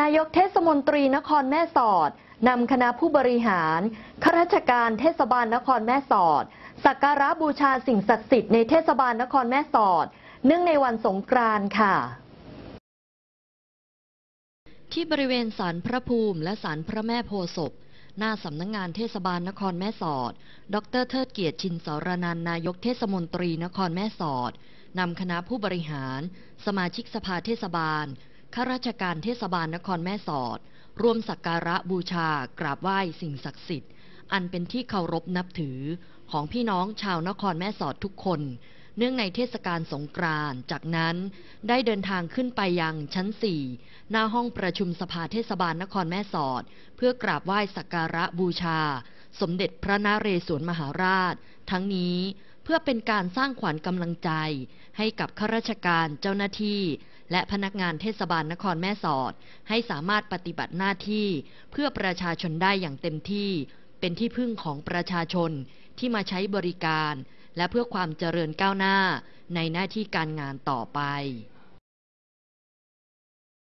นายกเทศมนตรีนครแม่สอดนำคณะผู้บริหารข้าราชการเทศบาลนครแม่สอด สักการะบูชาสิ่งศักดิ์สิทธิ์ในเทศบาลนครแม่สอด เนื่องในวันสงกรานต์ค่ะ ที่บริเวณศาลพระภูมิ และศาลพระแม่โพศพหน้าสำนักงงานเทศบาลนครแม่สอด ดรเทิดเกียรติชินสารนันนายกเทศมนตรีนครแม่สอดนำคณะผู้บริหาร สมาชิกสภาเทศบาลข้าราชการเทศบาลนครแม่สอดร่วมสักการะบูชา กราบไหว้สิ่งศักดิ์สิทธิ์ อันเป็นที่เคารพนับถือ ของพี่น้องชาวนครแม่สอดทุกคนเนื่องในเทศกาลสงกรานต์จากนั้นได้เดินทางขึ้นไปยังชั้นสี่หน้าห้องประชุมสภาเทศบาลนครแม่สอด เพื่อกราบไหว้สักการะบูชา สมเด็จพระนเรศวรมหาราช ทั้งนี้พื่อเป็นการสร้างขวัญกำลังใจให้กับข้าราชการเจ้าหน้าที่ และพนักงานเทศบาลนครแม่สอด ให้สามารถปฏิบัติหน้าที่ เพื่อประชาชนได้อย่างเต็มที่ เป็นที่พึ่งของประชาชนที่มาใช้บริการ และเพื่อความเจริญก้าวหน้าในหน้าที่การงานต่อไป